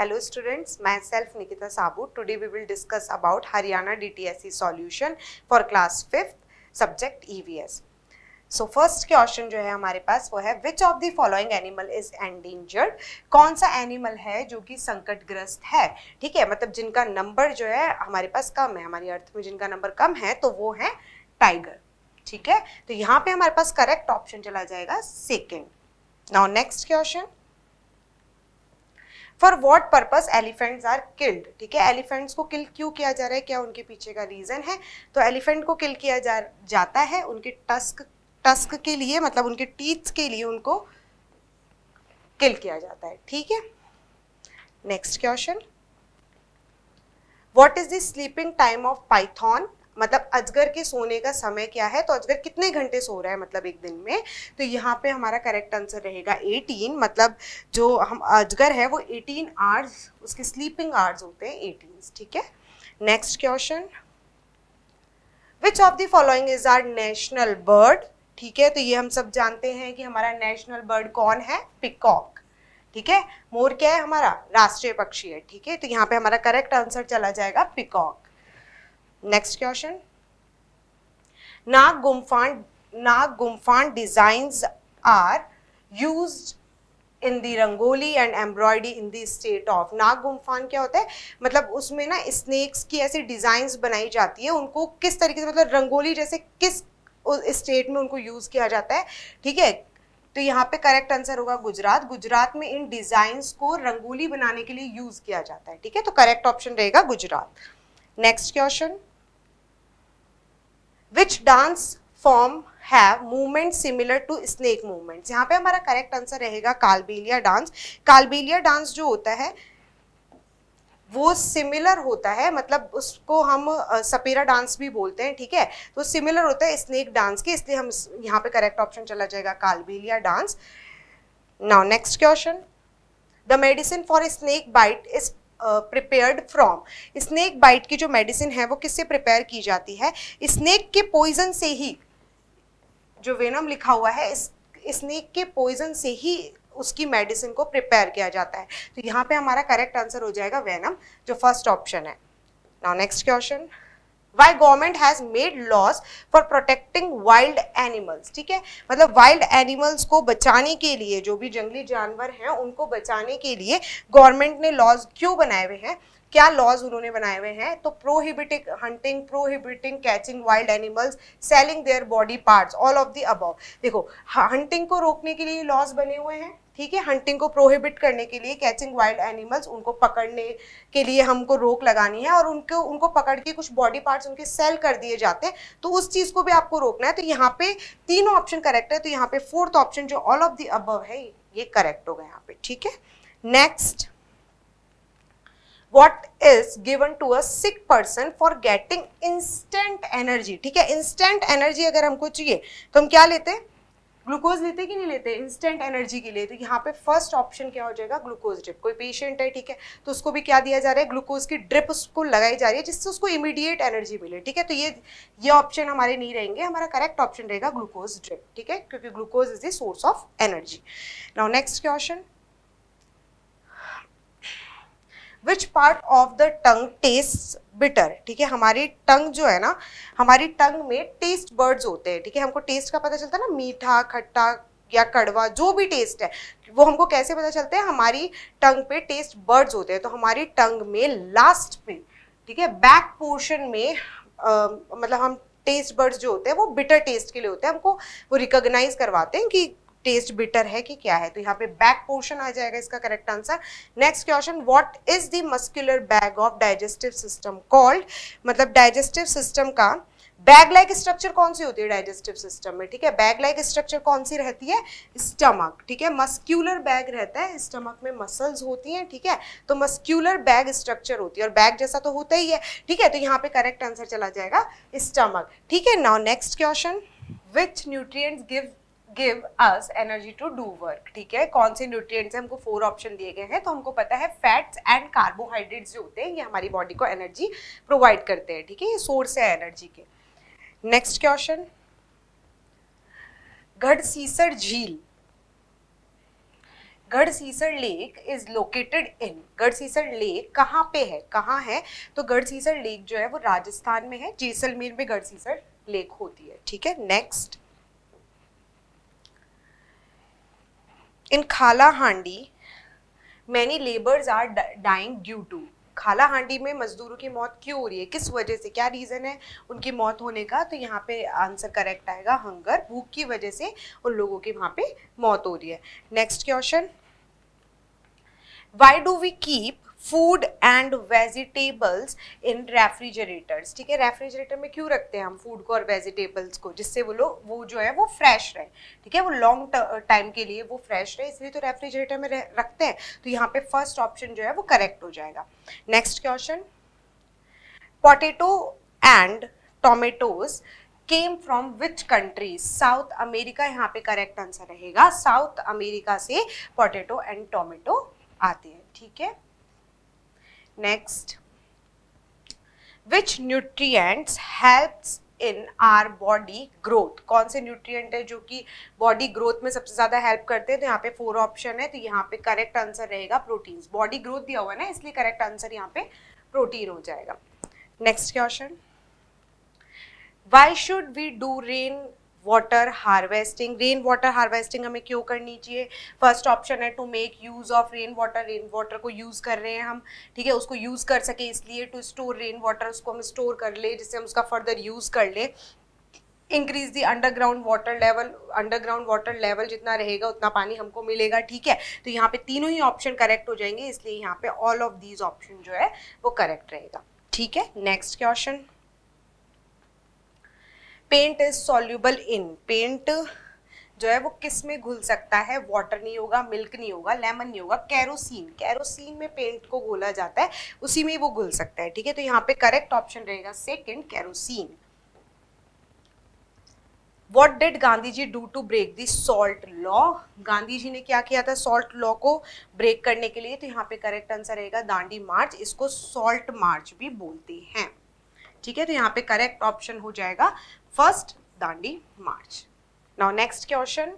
Hello students मैं self Nikita Sabu today we will discuss about Haryana DTSC solution for class fifth subject EVS so first question जो है हमारे पास वो है which of the following animal is endangered कौन सा एनिमल है जो कि संकटग्रस्त है ठीक है मतलब जिनका नंबर जो है हमारे पास कम है हमारी अर्थ में जिनका नंबर कम है तो वो है टाइगर ठीक है तो यहाँ पे हमारे पास करेक्ट ऑप्शन चला जाएगा second now next question for what purpose elephants are killed ठीक है एलिफेंट्स को किल क्यों किया जा रहा है क्या उनके पीछे का रीज़न है तो एलिफेंट को किल किया जा जाता है उनके टस्क टस्क के लिए मतलब उनके टीथ के लिए उनको किल किया जाता है ठीक है next question what is the sleeping time of python मतलब अजगर के सोने का समय क्या है तो अजगर कितने घंटे सो रहा है मतलब एक दिन में तो यहाँ पे हमारा करेक्ट आंसर रहेगा एटीन मतलब जो हम अजगर है वो एटीन आवर्स उसके स्लीपिंग आवर्स होते हैं एटीन ठीक है next question which of the following is our national bird ठीक है तो ये हम सब जानते हैं कि हमारा नेशनल बर्ड कौन है पिकॉक ठीक है मोर क्या है हमारा राष्ट्रीय पक्षी है ठीक है तो यहाँ पे हमारा करेक्ट आंसर चला जाएगा peacock next question Nag Gumphan Nag Gumphan design are use in the rangoli and embroidery in the state of Nag Gumphan क्या होता है मतलब उसमें ना स्नेक्स की ऐसी डिजाइन बनाई जाती है उनको किस तरीके से मतलब रंगोली जैसे किस स्टेट में उनको यूज़ किया जाता है ठीक है तो यहाँ पे करेक्ट आंसर होगा गुजरात गुजरात में इन डिजाइन को रंगोली बनाने के लिए यूज़ किया जाता है ठीक है तो करेक्ट ऑप्शन रहेगा Gujarat next question which dance form have movement similar to snake movement यहाँ पे हमारा करेक्ट आंसर रहेगा कालबेलिया डांस कालबेलिया डांस जो होता है वो सिमिलर होता है मतलब उसको हम सपेरा डांस भी बोलते हैं ठीक है तो सिमिलर होता है स्नेक डांस के इसलिए हम यहाँ पे करेक्ट ऑप्शन चला जाएगा Kalbelia dance now next question the medicine for snake bite is prepared from snake bite की जो मेडिसिन है वो किससे प्रिपेयर की जाती है स्नेक के पॉइजन से ही जो वेनम लिखा हुआ है स्नेक के पॉइजन से ही उसकी मेडिसिन को प्रिपेयर किया जाता है तो यहाँ पे हमारा करेक्ट आंसर हो जाएगा वेनम जो फर्स्ट ऑप्शन है now next question why government has made laws for protecting wild animals ठीक है मतलब वाइल्ड एनिमल्स को बचाने के लिए जो भी जंगली जानवर हैं उनको बचाने के लिए गवर्नमेंट ने लॉज क्यों बनाए हुए हैं क्या लॉज उन्होंने बनाए हुए हैं तो prohibiting hunting prohibiting catching wild animals selling their body parts all of the above देखो हंटिंग हाँ, को रोकने के लिए लॉज बने हुए हैं ठीक है हंटिंग को प्रोहिबिट करने के लिए कैचिंग वाइल्ड एनिमल्स उनको पकड़ने के लिए हमको रोक लगानी है और उनको उनको पकड़ के कुछ बॉडी पार्ट्स उनके सेल कर दिए जाते हैं तो उस चीज़ को भी आपको रोकना है तो यहाँ पे तीनों ऑप्शन करेक्ट है तो यहाँ पे फोर्थ ऑप्शन जो ऑल ऑफ द अबव है ये करेक्ट होगा यहाँ पे ठीक है next what is given to a sick person for getting instant energy ठीक है इंस्टेंट एनर्जी अगर हमको चाहिए तो हम क्या लेते हैं ग्लूकोज लेते कि नहीं लेते इंस्टेंट एनर्जी के लिए तो यहाँ पे फर्स्ट ऑप्शन क्या हो जाएगा ग्लूकोज ड्रिप कोई पेशेंट है ठीक है तो उसको भी क्या दिया जा रहा है ग्लूकोज की ड्रिप उसको लगाई जा रही है जिससे उसको इमीडिएट एनर्जी मिले ठीक है तो ये ये ऑप्शन हमारे नहीं रहेंगे हमारा करेक्ट ऑप्शन रहेगा ग्लूकोज ड्रिप ठीक है क्योंकि glucose is the source of energy now next question which part of the tongue taste bitter ठीक है हमारी टंग जो है ना हमारी टंग में टेस्ट बर्ड्स होते हैं ठीक है हमको टेस्ट का पता चलता है ना मीठा खट्टा या कड़वा जो भी टेस्ट है वो हमको कैसे पता चलता है हमारी टंग पे टेस्ट बर्ड्स होते हैं तो हमारी टंग में लास्ट में ठीक है बैक पोर्शन में आ, मतलब हम टेस्ट बर्ड्स जो होते हैं वो बिटर टेस्ट के लिए होते हैं हमको वो रिकोगनाइज करवाते हैं कि टेस्ट बिटर है कि क्या है तो यहाँ पे बैक पोर्शन आ जाएगा इसका correct answer next question what is the muscular bag of digestive system called मतलब डाइजेस्टिव सिस्टम का बैग लाइक स्ट्रक्चर कौन सी होती है डाइजेस्टिव सिस्टम में ठीक है बैग लाइक स्ट्रक्चर कौन सी रहती है स्टमक ठीक है मस्क्यूलर बैग रहता है स्टमक में मसल्स होती हैं ठीक है तो मस्क्यूलर बैग स्ट्रक्चर होती है और बैग जैसा तो होता ही है ठीक है तो यहाँ पे करेक्ट आंसर चला जाएगा स्टमक ठीक है now next question which nutrient give give us energy to do work ठीक है कौन से न्यूट्रिएंट्स हमको फोर ऑप्शन दिए गए हैं तो हमको पता है फैट्स एंड कार्बोहाइड्रेट्स जो होते हैं ये हमारी बॉडी को एनर्जी प्रोवाइड करते हैं ठीक है ये सोर्स है एनर्जी के नेक्स्ट क्वेश्चन गढ़सीसर झील Gadsisar lake is located in Sisar lake कहाँ पे है कहाँ है तो गढ़सीसर लेक जो है वो राजस्थान में है जैसलमेर में गढ़सीसर लेक होती है ठीक है next Kalahandi many labours are dying due to Kalahandi में मजदूरों की मौत क्यों हो रही है किस वजह से क्या रीज़न है उनकी मौत होने का तो यहाँ पे आंसर करेक्ट आएगा हंगर भूख की वजह से उन लोगों की वहाँ पे मौत हो रही है next question why do we keep food and vegetables in refrigerators ठीक है रेफ्रिजरेटर में क्यों रखते हैं हम फूड को और वेजिटेबल्स को जिससे वो लोग वो जो है वो फ्रेश रहे ठीक है वो लॉन्ग टाइम के लिए वो फ्रेश रहे इसलिए तो रेफ्रिजरेटर में रखते हैं तो यहाँ पे फर्स्ट ऑप्शन जो है वो करेक्ट हो जाएगा next question potato and tomatoes came from which countries South America यहाँ पे करेक्ट आंसर रहेगा साउथ अमेरिका से पोटेटो एंड टोमेटो आते हैं ठीक है Next, which nutrients help in our body growth कौन से न्यूट्रिय है जो कि बॉडी ग्रोथ में सबसे ज़्यादा हेल्प करते हैं तो यहाँ पे फोर ऑप्शन है तो यहाँ पे करेक्ट आंसर रहेगा प्रोटीन बॉडी ग्रोथ दिया हुआ ना इसलिए करेक्ट आंसर यहाँ पे प्रोटीन हो जाएगा next question why should we do rain water harvesting rain water harvesting हमें क्यों करनी चाहिए फर्स्ट ऑप्शन है to make use of rain water rain water को यूज़ कर रहे हैं हम ठीक है उसको यूज़ कर सके इसलिए टू स्टोर रेन वाटर उसको हम स्टोर कर ले जिससे हम उसका फर्दर यूज़ कर ले increase the underground water level underground water level जितना रहेगा उतना पानी हमको मिलेगा ठीक है तो यहाँ पे तीनों ही ऑप्शन करेक्ट हो जाएंगे इसलिए यहाँ पे ऑल ऑफ दीज ऑप्शन जो है वो करेक्ट रहेगा ठीक है next question paint is soluble in paint जो है वो किस में घुल सकता है वाटर नहीं होगा मिल्क नहीं होगा लेमन नहीं होगा कैरोसिन कैरोसिन में पेंट को घोला जाता है उसी में वो घुल सकता है ठीक है तो यहाँ पे करेक्ट ऑप्शन रहेगा second kerosene what did Gandhi ji do to break the salt law Gandhi ji ने क्या किया था सॉल्ट लॉ को ब्रेक करने के लिए तो यहाँ पे करेक्ट आंसर रहेगा दांडी मार्च इसको सॉल्ट मार्च भी बोलते हैं ठीक है तो यहाँ पे करेक्ट ऑप्शन हो जाएगा first Dandi March. Now next question.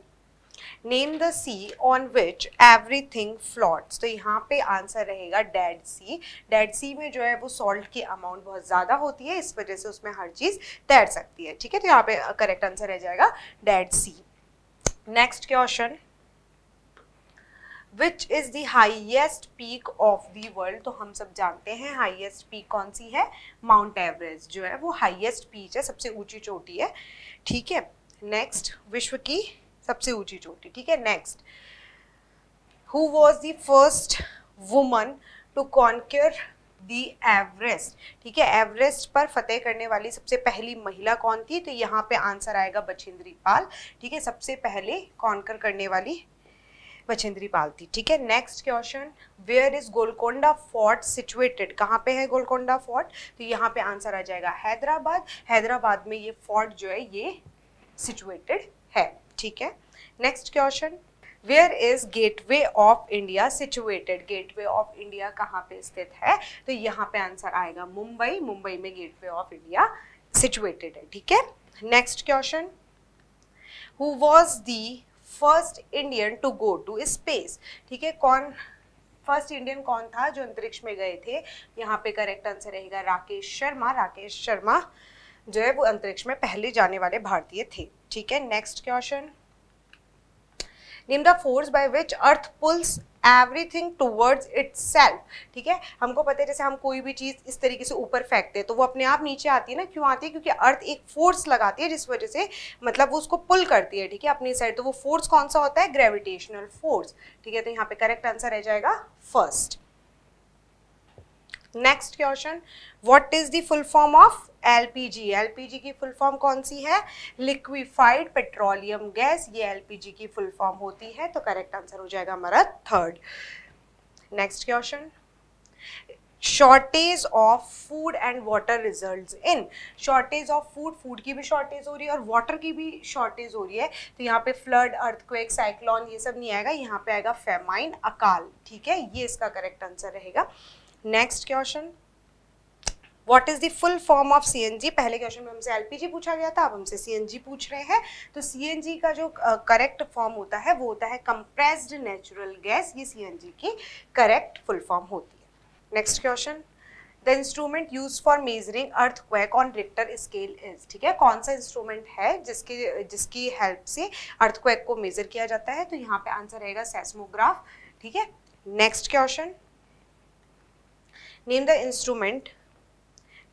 Name the sea on which everything float तो यहाँ पे आंसर रहेगा डेड सी डेड सी में जो है वो सॉल्ट की अमाउंट बहुत ज़्यादा होती है इस वजह से उसमें हर चीज़ तैर सकती है ठीक है तो यहाँ पे करेक्ट आंसर रह जाएगा Dead Sea next question which is the highest peak of the world तो हम सब जानते हैं हाइएस्ट पीक कौन सी है माउंट एवरेस्ट जो है वो हाइएस्ट पीक है सबसे ऊंची चोटी है ठीक है नेक्स्ट विश्व की सबसे ऊंची चोटी ठीक है next who was the first woman to conquer the Everest ठीक है एवरेस्ट पर फतेह करने वाली सबसे पहली महिला कौन थी तो यहाँ पे आंसर आएगा बछिंद्री पाल ठीक है सबसे पहले कॉन्कर करने वाली बचेंद्री पाल थी ठीक है next question where is Golconda fort situated कहाँ पे है गोलकोंडा फोर्ट तो यहाँ पे आंसर आ जाएगा हैदराबाद हैदराबाद में ये फोर्ट जो है ये सिचुएटेड है ठीक है next question where is Gateway of India situated Gateway of India कहाँ पे स्थित है तो यहाँ पे आंसर आएगा मुंबई मुंबई में गेटवे ऑफ इंडिया सिचुएटेड है ठीक है next question who was the first Indian to go to space ठीक है कौन फर्स्ट इंडियन कौन था जो अंतरिक्ष में गए थे यहाँ पे करेक्ट आंसर रहेगा राकेश शर्मा राकेश शर्मा जो है वो अंतरिक्ष में पहले जाने वाले भारतीय थे ठीक है next question name the force by which earth pulls everything towards it ठीक है हमको पता है जैसे हम कोई भी चीज़ इस तरीके से ऊपर फेंकते हैं तो वो अपने आप नीचे आती है ना क्यों आती है क्योंकि अर्थ एक फोर्स लगाती है जिस वजह से मतलब वो उसको पुल करती है ठीक है अपनी साइड तो वो फोर्स कौन सा होता है ग्रेविटेशनल फोर्स ठीक है तो यहाँ पे करेक्ट आंसर रह जाएगा first next question what is the full form of LPG LPG की फुल फॉर्म कौन सी है लिक्विफाइड पेट्रोलियम गैस ये एलपीजी की फुल फॉर्म होती है तो करेक्ट आंसर हो जाएगा हमारा third next question shortage of food and water result in shortage of food food की भी शॉर्टेज हो रही है और वाटर की भी शॉर्टेज हो रही है तो यहाँ पे फ्लड अर्थक्वेक साइक्लॉन ये सब नहीं आएगा यहाँ पे आएगा फेमाइन अकाल ठीक है ये इसका करेक्ट आंसर रहेगा next question what is the full form of CNG पहले क्वेश्चन में हमसे एलपीजी पूछा गया था अब हमसे सीएनजी पूछ रहे हैं तो सीएनजी का जो करेक्ट uh, फॉर्म होता है वो होता है कंप्रेस्ड नेचुरल गैस ये सीएनजी की करेक्ट फुल फॉर्म होती है next question the instrument use for measuring earthquake on Richter scale is ठीक है कौन सा इंस्ट्रूमेंट है जिसके जिसकी हेल्प से अर्थ क्वैक को मेजर किया जाता है तो यहाँ पे आंसर रहेगा सेस्मोग्राफ ठीक है next question Name the instrument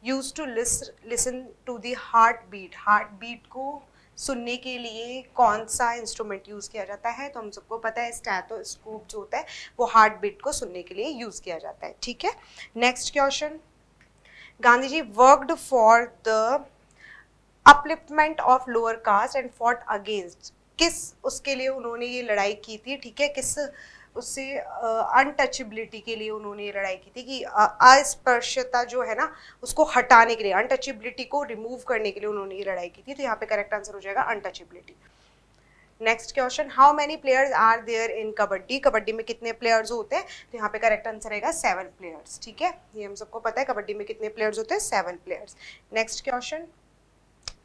used to list, listen to the heartbeat. Heartbeat को सुनने के लिए कौन सा इंस्ट्रूमेंट यूज़ किया जाता है तो हम सबको पता है स्टैथोस्कोप जो होता है वो हार्ट बीट को सुनने के लिए यूज़ किया जाता है ठीक है next question Gandhi ji worked for the upliftment of lower caste and fought against किस उसके लिए उन्होंने ये लड़ाई की थी ठीक है किस उससे अनटचेबिलिटी के लिए उन्होंने लड़ाई की थी कि अस्पर्शता जो है ना उसको हटाने के लिए अनटचेबिलिटी को रिमूव करने के लिए उन्होंने ये लड़ाई की थी तो यहाँ पे करेक्ट आंसर हो जाएगा untouchability next question how many players are there in kabaddi kabaddi में कितने प्लेयर्स होते हैं तो यहाँ पे करेक्ट आंसर रहेगा सेवन प्लेयर्स ठीक है ये हम सबको पता है कबड्डी में कितने प्लेयर्स होते हैं seven players next question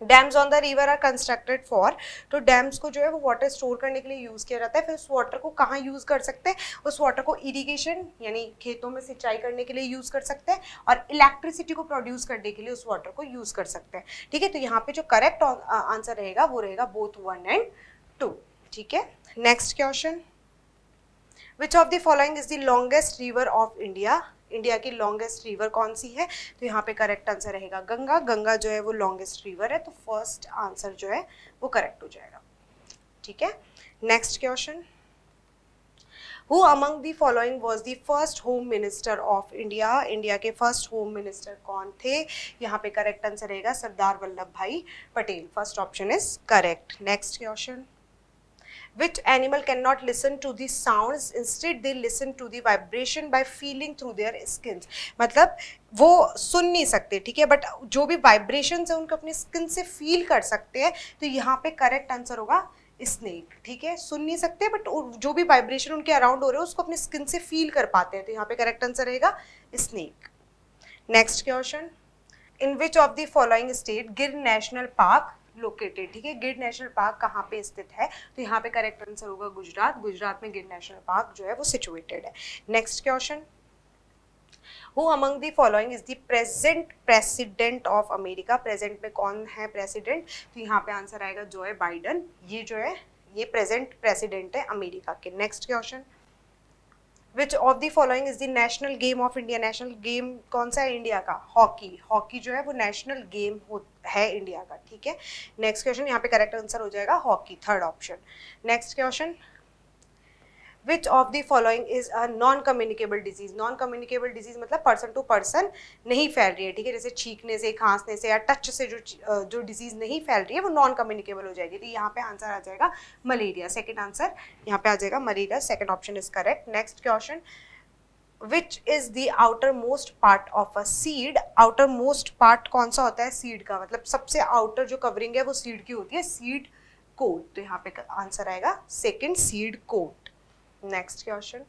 dams on the river are constructed for तो डैम्स को जो है वो वाटर स्टोर करने के लिए यूज़ किया जाता है फिर उस वाटर को कहाँ यूज़ कर सकते हैं उस वाटर को इरीगेशन यानी खेतों में सिंचाई करने के लिए यूज़ कर सकते हैं और इलेक्ट्रिसिटी को प्रोड्यूस करने के लिए उस वाटर को यूज़ कर सकते हैं ठीक है तो यहाँ पे जो करेक्ट आंसर रहेगा वो रहेगा बोथ वन एंड टू ठीक है next question which of the following is the longest river of india India की लॉन्गेस्ट रिवर कौन सी है तो यहाँ पे करेक्ट आंसर रहेगा गंगा गंगा जो है वो लॉन्गेस्ट रिवर है तो फर्स्ट आंसर जो है वो करेक्ट हो जाएगा ठीक है next question who among the following was the first home minister of India India के फर्स्ट होम मिनिस्टर कौन थे यहाँ पे करेक्ट आंसर रहेगा Sardar Vallabhbhai Patel first option is correct next question which animal cannot listen to the sounds instead they listen to the vibration by feeling through their skins मतलब वो सुन नहीं सकते ठीक है बट जो भी वाइब्रेशन है उनको अपनी स्किन से फील कर सकते हैं तो यहाँ पे करेक्ट आंसर होगा स्नेक ठीक है सुन नहीं सकते बट जो भी वाइब्रेशन उनके अराउंड हो रहे हो उसको अपनी स्किन से फील कर पाते हैं तो यहाँ पे करेक्ट आंसर रहेगा snake next question in which of the following state Gir national park located ठीक है गिर नेशनल पार्क कहाँ पे स्थित है तो यहाँ पे करेक्ट आंसर होगा गुजरात गुजरात में गिर नेशनल पार्क जो है वो सिचुएटेड है next question who among the following is the present president of America present में कौन है प्रेसिडेंट तो यहाँ पे आंसर आएगा जो है बाइडन ये जो है ये प्रेजेंट प्रेसिडेंट है अमेरिका के next question which of the following is the national game of India national game कौन सा है इंडिया का हॉकी हॉकी जो है वो नेशनल गेम है इंडिया का ठीक है नेक्स्ट क्वेश्चन यहाँ पे करेक्ट आंसर हो जाएगा hockey third option next question which of the following is a non communicable disease non communicable disease मतलब पर्सन टू पर्सन नहीं फैल रही है ठीक है जैसे छींकने से खांसने से या टच से जो जो डिजीज नहीं फैल रही है वो नॉन कम्युनिकेबल हो जाएगी तो यहाँ पे आंसर आ जाएगा मलेरिया सेकेंड आंसर यहाँ पे आ जाएगा malaria second option is correct next question which is the outer most part of a seed outer most part कौन सा होता है सीड का मतलब सबसे आउटर जो कवरिंग है वो सीड की होती है सीड कोट तो यहाँ पे आंसर आएगा second seed coat next question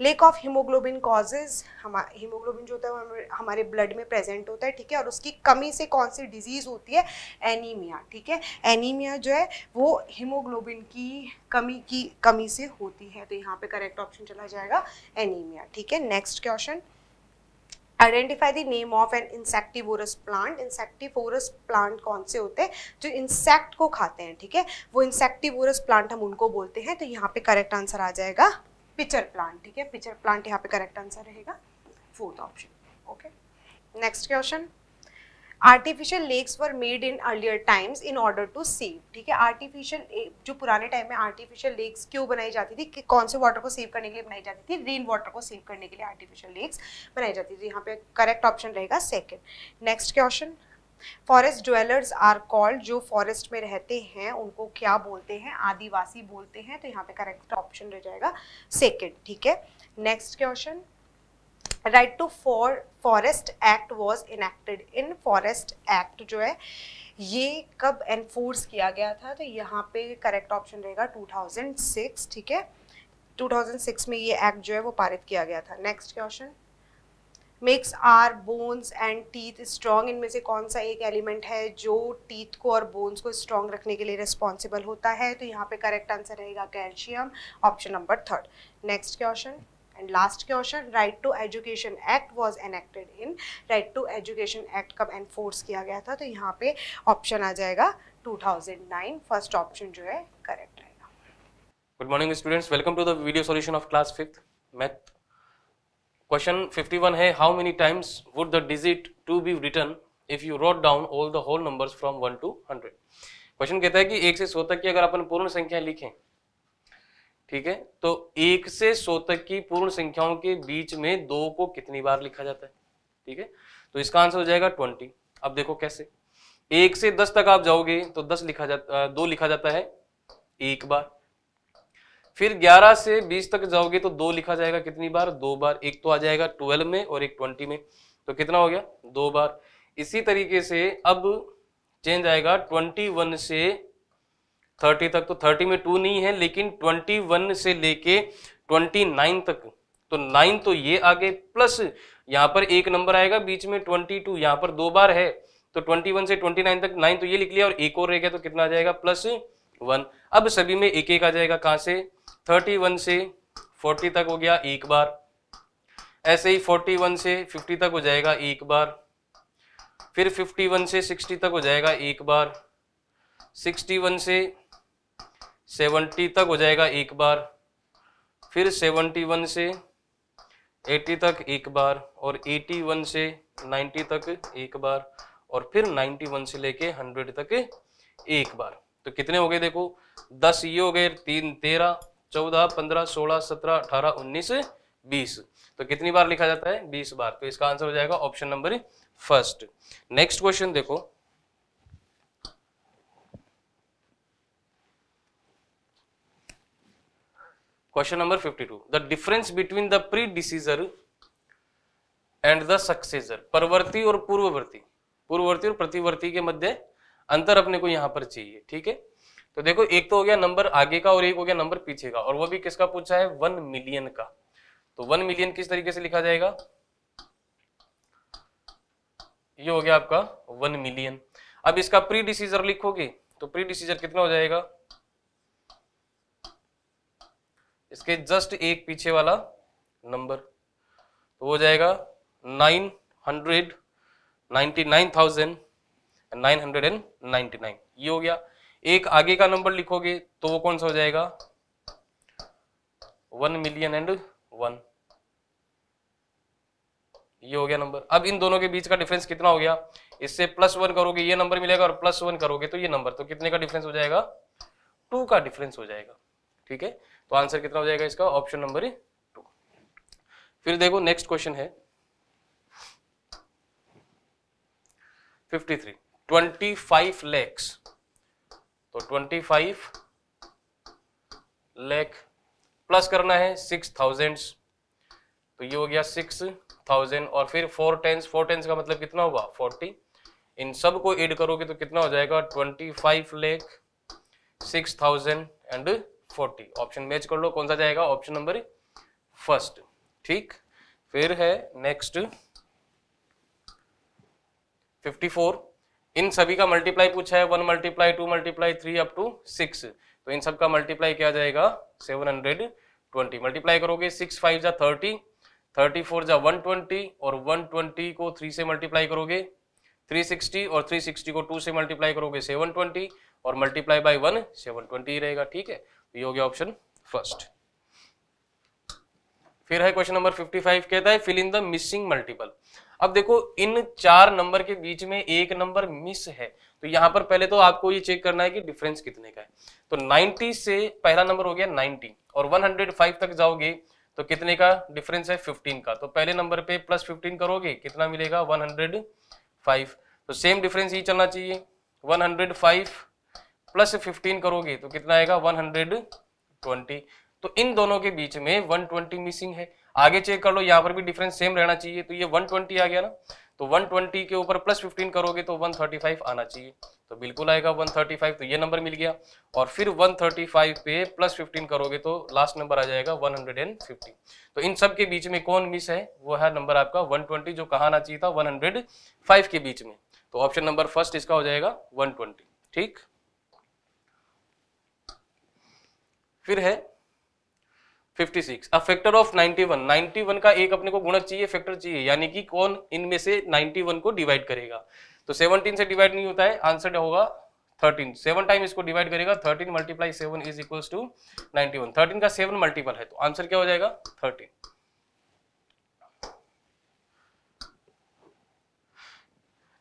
lack of haemoglobin causes हम हीमोग्लोबिन जो होता है हमारे ब्लड में प्रेजेंट होता है ठीक है और उसकी कमी से कौन सी डिजीज़ होती है एनीमिया ठीक है एनीमिया जो है वो हीमोग्लोबिन की कमी की कमी से होती है तो यहाँ पे करेक्ट ऑप्शन चला जाएगा एनीमिया ठीक है next question identify the name of an insectivorous plant insectivorous plant कौन से होते हैं जो इंसेक्ट को खाते हैं ठीक है वो इंसेक्टिवोरस प्लांट हम उनको बोलते हैं तो यहाँ पे करेक्ट आंसर आ जाएगा पिचर प्लांट ठीक है पिचर प्लांट यहाँ पे करेक्ट आंसर रहेगा fourth option okay next question artificial lakes were made in earlier times in order to save ठीक है आर्टिफिशियल जो पुराने टाइम में आर्टिफिशियल लेक्स क्यों बनाई जाती थी कि कौन से वाटर को सेव करने के लिए बनाई जाती थी रेन वाटर को सेव करने के लिए आर्टिफिशियल लेक्स बनाई जाती थी यहाँ पे करेक्ट ऑप्शन रहेगा second next question forest dwellers are called जो फॉरेस्ट में रहते हैं उनको क्या बोलते हैं आदिवासी बोलते हैं तो यहाँ पे करेक्ट ऑप्शन रह जाएगा सेकेंड ठीक है next question right to for forest act was enacted in forest act जो है ये कब एनफोर्स किया गया था तो यहाँ पे करेक्ट ऑप्शन रहेगा 2006 ठीक है 2006 में ये एक्ट जो है वो पारित किया गया था next question makes our bones and teeth strong इनमें से कौन सा एक एलिमेंट है जो टीथ को और बोन्स को स्ट्रॉन्ग रखने के लिए रिस्पॉन्सिबल होता है तो यहाँ पे करेक्ट आंसर रहेगा calcium option number third next question and last question right to education act was enacted in right to education act कब एनफोर्स किया गया था तो यहाँ पे ऑप्शन आ जाएगा 2009 फर्स्ट ऑप्शन जो है करेक्ट रहेगा good morning students welcome to the video solution of class fifth math question 51 है how many times would the digit two be written if you wrote down all the whole numbers from one to hundred question कहता है कि एक से सौ तक की अगर अपन पूर्ण संख्या लिखें ठीक है तो एक से सौ तक की पूर्ण संख्याओं के बीच में दो को कितनी बार लिखा जाता है ठीक है तो इसका आंसर हो जाएगा ट्वेंटी अब देखो कैसे एक से दस तक आप जाओगे तो दस लिखा जाता दो लिखा जाता है एक बार फिर ग्यारह से बीस तक जाओगे तो दो लिखा जाएगा कितनी बार दो बार एक तो आ जाएगा ट्वेल्व में और एक ट्वेंटी में तो कितना हो गया दो बार इसी तरीके से अब चेंज आएगा ट्वेंटी वन से थर्टी तक तो थर्टी में टू नहीं है लेकिन ट्वेंटी वन से लेके ट्वेंटी नाइन तक तो नाइन तो ये आ गए प्लस यहाँ पर एक नंबर आएगा बीच में ट्वेंटी टू यहाँ पर दो बार है तो ट्वेंटी वन से ट्वेंटी नाइन तक नाइन तो ये लिख लिया और एक और रह गया तो कितना आ जाएगा प्लस वन अब सभी में एक एक आ जाएगा कहाँ से थर्टी वन से फोर्टी तक हो गया एक बार ऐसे ही फोर्टी वन से फिफ्टी तक हो जाएगा एक बार फिर फिफ्टी वन से सिक्सटी तक हो जाएगा एक बार सिक्सटी वन से सेवेंटी तक हो जाएगा एक बार फिर सेवनटी वन से एटी तक एक बार और एटी वन से नाइन्टी तक एक बार और फिर नाइन्टी वन से लेके हंड्रेड तक एक बार तो कितने हो गए देखो दस ये हो गए तीन तेरह चौदह पंद्रह सोलह सत्रह अठारह उन्नीस बीस तो कितनी बार लिखा जाता है बीस बार तो इसका आंसर हो जाएगा option number first next question देखो Question number 52. The difference between the predecessor and the successor परवर्ती और पूर्ववर्ती पूर्ववर्ती और प्रतिवर्ती के मध्य अंतर अपने को यहाँ पर चाहिए ठीक है तो देखो एक तो हो गया नंबर आगे का और एक हो गया नंबर पीछे का और वो भी किसका पूछा है वन मिलियन का तो वन मिलियन किस तरीके से लिखा जाएगा ये हो गया आपका वन मिलियन अब इसका प्री डिसीजर लिखोगे तो प्री डिसीजर कितना हो जाएगा इसके जस्ट एक पीछे वाला नंबर तो हो जाएगा nine hundred ninety nine thousand nine hundred and ninety nine ये हो गया एक आगे का नंबर लिखोगे तो वो कौन सा हो जाएगा वन मिलियन एंड वन ये हो गया नंबर अब इन दोनों के बीच का डिफरेंस कितना हो गया इससे प्लस वन करोगे ये नंबर मिलेगा और प्लस वन करोगे तो ये नंबर तो कितने का डिफरेंस हो जाएगा टू का डिफरेंस हो जाएगा ठीक है तो आंसर कितना हो जाएगा इसका ऑप्शन नंबर टू फिर देखो नेक्स्ट क्वेश्चन है 53 25 लैक्स तो 25 लैख प्लस करना है सिक्स थाउजेंड तो ये हो गया सिक्स थाउजेंड और फिर फोर टेंस फोर टेंस का मतलब कितना हुआ फोर्टी इन सब को एड करोगे तो कितना हो जाएगा twenty five lakh six thousand and forty option match कर लो कौन सा जाएगा ऑप्शन नंबर फर्स्ट ठीक फिर है नेक्स्ट फिफ्टी फोर इन सभी का मल्टीप्लाई पूछा है one multiply two multiply three up to six तो इन सब का मल्टीप्लाई क्या जाएगा सेवन हंड्रेड ट्वेंटी मल्टीप्लाई करोगे सिक्स फाइव जा थर्टी थर्टी फोर जा वन ट्वेंटी और वन ट्वेंटी को थ्री से मल्टीप्लाई करोगे थ्री सिक्सटी और थ्री सिक्सटी को टू से मल्टीप्लाई करोगे सेवन ट्वेंटी और multiply by one seven twenty रहेगा ठीक है ये हो गया ऑप्शन फर्स्ट फिर है क्वेश्चन नंबर 55 कहता है fill in the missing multiple अब देखो इन चार नंबर के बीच में एक नंबर मिस है तो यहां पर पहले तो आपको ये चेक करना है कि डिफरेंस कितने का है तो 90 से पहला नंबर हो गया 90 और 105 तक जाओगे तो कितने का डिफरेंस है 15 का तो पहले नंबर पे प्लस 15 करोगे कितना मिलेगा 105 तो सेम डिफरेंस ही चलना चाहिए 105 प्लस फिफ्टीन करोगे तो कितना आएगा वन हंड्रेड ट्वेंटी तो इन दोनों के बीच में वन ट्वेंटी मिसिंग है आगे चेक कर लो यहाँ पर भी डिफरेंस सेम रहना चाहिए तो ये वन ट्वेंटी आ गया ना तो 120 के ऊपर प्लस 15 करोगे तो 135 आना चाहिए तो बिल्कुल आएगा 135 तो ये नंबर मिल गया और फिर 135 पे प्लस 15 करोगे तो लास्ट नंबर आ जाएगा 150 तो इन सब के बीच में कौन मिस है वो है नंबर आपका 120 जो कहा आना चाहिए था 105 के बीच में तो ऑप्शन नंबर फर्स्ट इसका हो जाएगा 120 ठीक फिर है 56 अब फैक्टर ऑफ 91 91 का एक अपने को गुणक चाहिए फैक्टर चाहिए यानी कि कौन इनमें से 91 को डिवाइड करेगा तो 17 से डिवाइड नहीं होता है आंसर होगा 13 7 टाइम इसको डिवाइड करेगा 13 multiply seven is equal to 91 13 का सेवन मल्टीपल है तो आंसर क्या हो जाएगा 13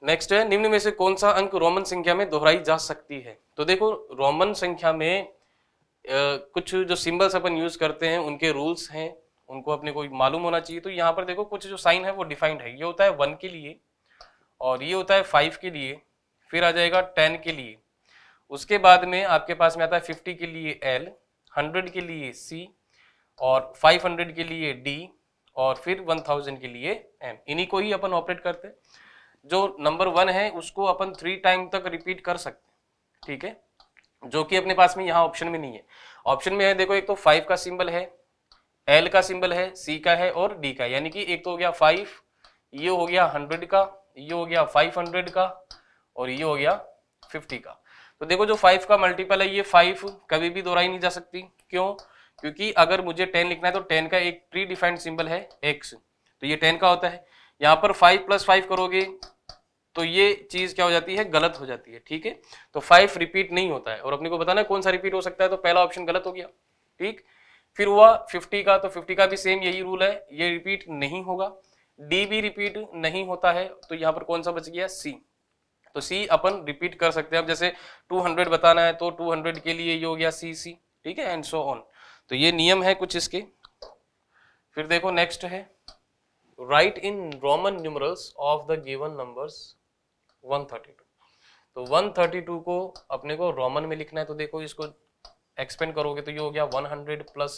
नेक्स्ट है निम्न में से कौन सा अंक रोमन संख्या में दोहराई जा सकती है तो देखो रोमन संख्या में कुछ जो सिम्बल्स अपन यूज करते हैं उनके रूल्स हैं उनको अपने को मालूम होना चाहिए तो यहाँ पर देखो कुछ जो साइन है वो डिफाइंड है ये होता है वन के लिए और ये होता है फाइव के लिए फिर आ जाएगा टेन के लिए उसके बाद में आपके पास में आता है फिफ्टी के लिए एल हंड्रेड के लिए सी और फाइव हंड्रेड के लिए डी और फिर वन थाउजेंड के लिए एम इन्हीं को ही अपन ऑपरेट करते हैं जो नंबर वन है उसको अपन थ्री टाइम तक रिपीट कर सकते हैं ठीक है जो कि अपने पास में यहाँ ऑप्शन में नहीं है ऑप्शन में है देखो एक तो फाइव का सिंबल है एल का सिंबल है सी का है और डी का यानी कि एक तो हो गया फाइव ये हो गया हंड्रेड का ये हो गया फाइव हंड्रेड का और ये हो गया फिफ्टी का तो देखो जो फाइव का मल्टीपल है ये फाइव कभी भी दोहराई नहीं जा सकती क्यों क्योंकि अगर मुझे टेन लिखना है तो टेन का एक प्री डिफाइंड सिंबल है एक्स तो ये टेन का होता है यहाँ पर फाइव प्लस फाइव करोगे तो ये चीज क्या हो जाती है गलत हो जाती है ठीक है तो फाइव रिपीट नहीं होता है और अपने को बताना कौन सा रिपीट हो सकता है तो पहला ऑप्शन गलत हो गया ठीक फिर हुआ फिफ्टी का तो फिफ्टी का भी सेम यही रूल है ये रिपीट नहीं होगा डी भी रिपीट नहीं होता है तो यहाँ पर कौन सा बच गया सी तो सी अपन रिपीट कर सकते हैं अब जैसे 200 बताना है तो 200 के लिए ये हो गया सी सी ठीक है एंड सो ऑन तो ये नियम है कुछ इसके फिर देखो नेक्स्ट है write in Roman numerals of the given numbers 132 तो 132 को अपने को रोमन में लिखना है तो देखो इसको एक्सपेंड करोगे तो ये हो गया 100 प्लस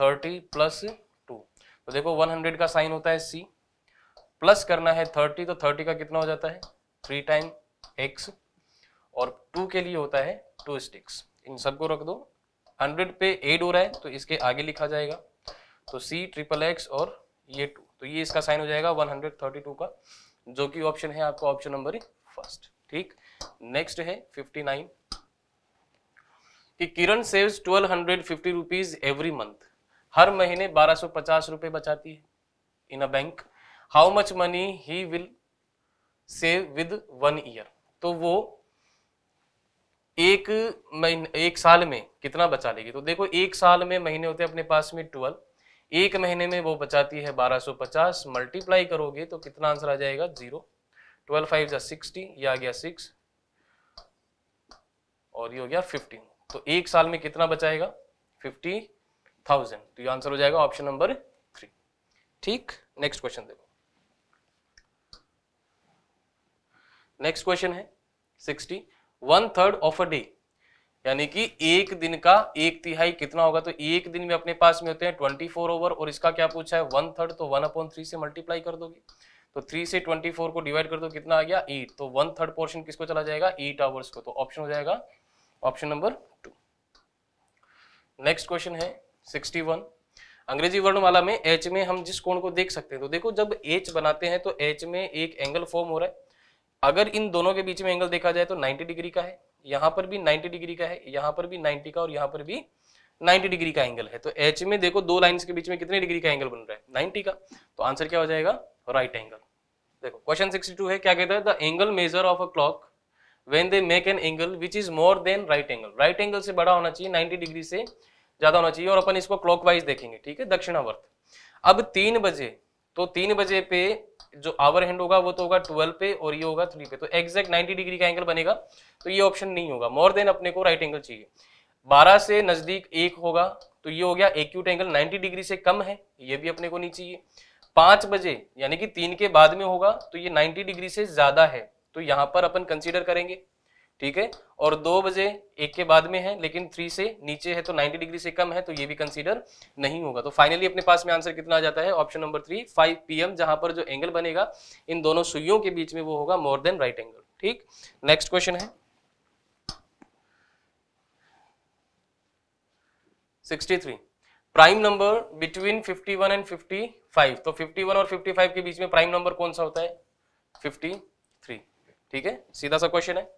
30 प्लस 2 तो देखो 100 का साइन होता है सी प्लस करना है 30 तो 30 का कितना हो जाता है थ्री टाइम एक्स और टू के लिए होता है टू स्टिक्स इन सबको रख दो हंड्रेड पे एड हो रहा है तो इसके आगे लिखा जाएगा तो सी ट्रिपल एक्स और ये टू तो ये इसका साइन हो जाएगा 132 का जो कि ऑप्शन है आपका ऑप्शन नंबर फर्स्ट ठीक नेक्स्ट है 59 कि Kiran saves 1250 rupees every month हर महीने 1250 रुपए बचाती है in a bank how much money he will save with one year तो वो एक महीने एक साल में कितना बचा लेगी तो देखो एक साल में महीने होते हैं अपने पास में ट्वेल्व एक महीने में वो बचाती है 1250 मल्टीप्लाई करोगे तो कितना आंसर आ जाएगा जीरो ट्वेल्व फाइव या सिक्सटी ये आ गया सिक्स और ये हो गया फिफ्टीन तो एक साल में कितना बचाएगा फिफ्टी थाउजेंड तो ये आंसर हो जाएगा ऑप्शन नंबर थ्री ठीक नेक्स्ट क्वेश्चन देखो नेक्स्ट क्वेश्चन है sixty one third of a day यानी कि एक दिन का एक तिहाई कितना होगा तो एक दिन में अपने पास में होते हैं ट्वेंटी फोर ओवर और इसका क्या पूछा है वन थर्ड तो वन अपॉन थ्री से मल्टीप्लाई कर दोगे तो थ्री से ट्वेंटी फोर को डिवाइड कर दो कितना आ गया एट तो वन थर्ड पोर्शन किसको चला जाएगा एट आवर्स को तो ऑप्शन हो जाएगा option number two next question है सिक्सटी वन अंग्रेजी वर्णमाला में एच में हम जिस कोण को देख सकते हैं तो देखो जब एच बनाते हैं तो एच में एक एंगल फॉर्म हो रहा है अगर इन दोनों के बीच में एंगल देखा जाए तो 90 डिग्री का है यहां पर भी 90 डिग्री का है यहां पर भी 90 का और यहां पर भी 90 डिग्री का एंगल है तो एच में देखो दो लाइन्स के बीच में कितने डिग्री का एंगल बन रहा है 90 का तो आंसर क्या हो जाएगा राइट एंगल देखो क्वेश्चन सिक्सटी है क्या कहता है the angle measure of a clock when they make an angle which is more than right angle right angle से बड़ा होना चाहिए नाइन्टी डिग्री से ज्यादा होना चाहिए और अपन इसको क्लॉकवाइज देखेंगे ठीक है दक्षिणावर्त अब तीन बजे तो तीन बजे पे जो आवर हैंड होगा वो तो होगा ट्वेल्व पे और ये होगा थ्री पे तो एग्जैक्ट नाइन्टी डिग्री का एंगल बनेगा तो ये ऑप्शन नहीं होगा मोर देन अपने को राइट एंगल चाहिए बारह से नजदीक एक होगा तो ये हो गया एक्यूट एंगल नाइनटी डिग्री से कम है ये भी अपने को नहीं चाहिए पांच बजे यानी कि तीन के बाद में होगा तो ये नाइन्टी डिग्री से ज्यादा है तो यहाँ पर अपन कंसिडर करेंगे ठीक है और दो बजे एक के बाद में है लेकिन थ्री से नीचे है तो नाइनटी डिग्री से कम है तो ये भी कंसीडर नहीं होगा तो फाइनली अपने पास में आंसर कितना आ जाता है option number three five AM जहां पर जो एंगल बनेगा इन दोनों सुइयों के बीच में वो होगा मोर देन राइट एंगल ठीक नेक्स्ट क्वेश्चन है 63 प्राइम नंबर बिटवीन 51 एंड 55 तो 51 और 55 के बीच में प्राइम नंबर कौन सा होता है 53 ठीक है सीधा सा क्वेश्चन है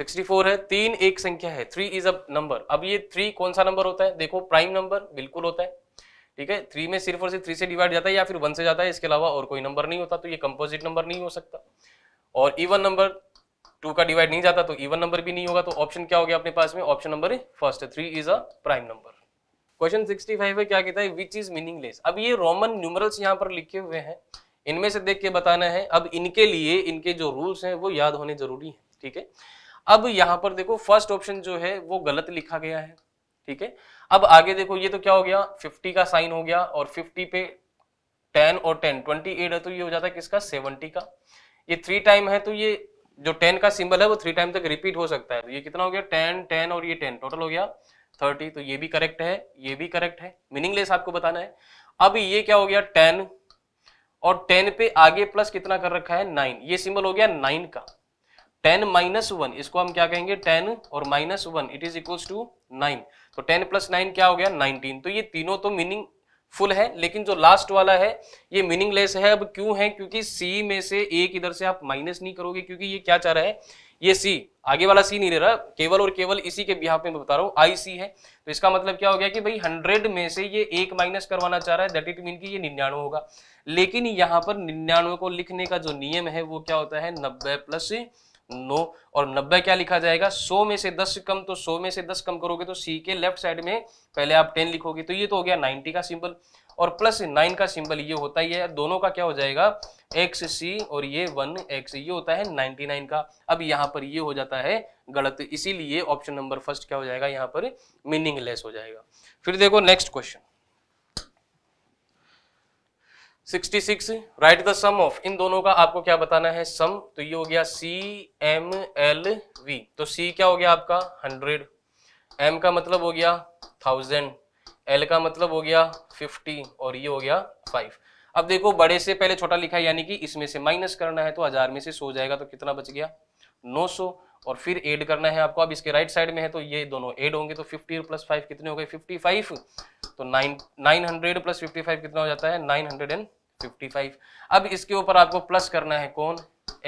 64 है तीन एक संख्या है थ्री इज अ नंबर अब ये थ्री कौन सा नंबर होता है देखो प्राइम नंबर बिल्कुल होता है ठीक है थ्री में सिर्फ और सिर्फ थ्री से डिवाइड जाता है या फिर वन से जाता है इसके अलावा और कोई नंबर नहीं होता तो ये कंपोजिट नंबर नहीं हो सकता और इवन नंबर टू का डिवाइड नहीं जाता तो इवन नंबर भी नहीं होगा तो ऑप्शन क्या हो गया अपने पास में option number first three is a prime number question sixty five है क्या कहता है विच इज मीनिंगलेस अब ये रोमन न्यूमरल्स यहाँ पर लिखे हुए हैं इनमें से देख के बताना है अब इनके लिए इनके जो रूल्स हैं वो याद होने जरूरी है ठीक है अब यहां पर देखो फर्स्ट ऑप्शन जो है वो गलत लिखा गया है ठीक है अब आगे देखो ये तो क्या हो गया फिफ्टी का साइन हो गया और फिफ्टी पे टेन और टेन ट्वेंटी एट है तो ये हो जाता है किसका सेवनटी का ये थ्री टाइम है तो ये जो टेन का सिंबल है वो थ्री टाइम तक रिपीट हो सकता है तो ये कितना हो गया टेन टेन और ये टेन टोटल हो गया थर्टी तो ये भी करेक्ट है ये भी करेक्ट है मीनिंगलेस आपको बताना है अब ये क्या हो गया टेन और टेन पे आगे प्लस कितना कर रखा है नाइन ये सिंबल हो गया नाइन का टेन माइनस वन इसको हम क्या कहेंगे टेन और minus one it is equal to nine तो टेन प्लस नाइन क्या हो गया नाइनटीन तो ये तीनों तो मीनिंग फुल है लेकिन जो लास्ट वाला है ये मीनिंगलेस है अब क्यों है क्योंकि सी में से एक इधर से आप माइनस नहीं करोगे क्योंकि ये क्या चाह रहा है ये सी आगे वाला सी नहीं ले रहा केवल और केवल इसी के बिहाफ में बता रहा हूँ आई सी है तो इसका मतलब क्या हो गया कि भाई हंड्रेड में से ये एक माइनस करवाना चाह रहा है दैट इट मीन कि ये निन्यानवे होगा लेकिन यहाँ पर निन्यानवे को लिखने का जो नियम है वो क्या होता है नब्बे प्लस नो और नब्बे क्या लिखा जाएगा सो में से दस कम तो सो में से दस कम करोगे तो सी के लेफ्ट साइड में पहले आप टेन लिखोगे तो ये तो हो गया नाइनटी का सिंबल और प्लस नाइन का सिंबल ये होता ही है दोनों का क्या हो जाएगा एक्स सी और ये वन एक्स ये होता है नाइनटी नाइन का अब यहाँ पर ये हो जाता है गलत इसीलिए ऑप्शन नंबर फर्स्ट क्या हो जाएगा यहाँ पर मीनिंगलेस हो जाएगा फिर देखो next question 66 write the sum of इन दोनों का आपको क्या बताना है सम तो ये हो गया सी एम एल वी तो सी क्या हो गया आपका 100 एम का मतलब हो गया 1000 एल का मतलब हो गया 50 और ये हो गया 5 अब देखो बड़े से पहले छोटा लिखा है यानी कि इसमें से माइनस करना है तो हजार में से सो जाएगा तो कितना बच गया 900 और फिर एड करना है आपको अब इसके राइट साइड में है तो ये दोनों एड होंगे तो 50 प्लस 5 कितने हो गए 55 तो 9 900 प्लस 55 कितना हो जाता है 955 अब इसके ऊपर आपको प्लस करना है कौन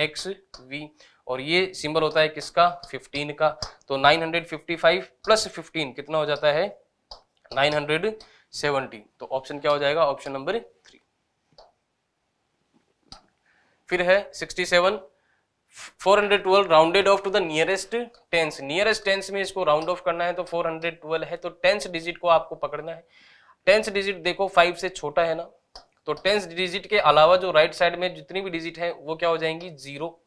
एक्स वी और ये सिंबल होता है किसका 15 का तो 955 प्लस 15 कितना हो जाता है 970 तो ऑप्शन क्या हो जाएगा ऑप्शन नंबर थ्री फिर है 67 412 rounded off to the nearest tens nearest tens में इसको राउंड ऑफ करना है तो 412 है तो टेंस डिजिट को आपको पकड़ना है टेंस डिजिट देखो फाइव से छोटा है ना तो टेंस डिजिट के अलावा जो राइट साइड में जितनी भी डिजिट है वो क्या हो जाएंगी जीरो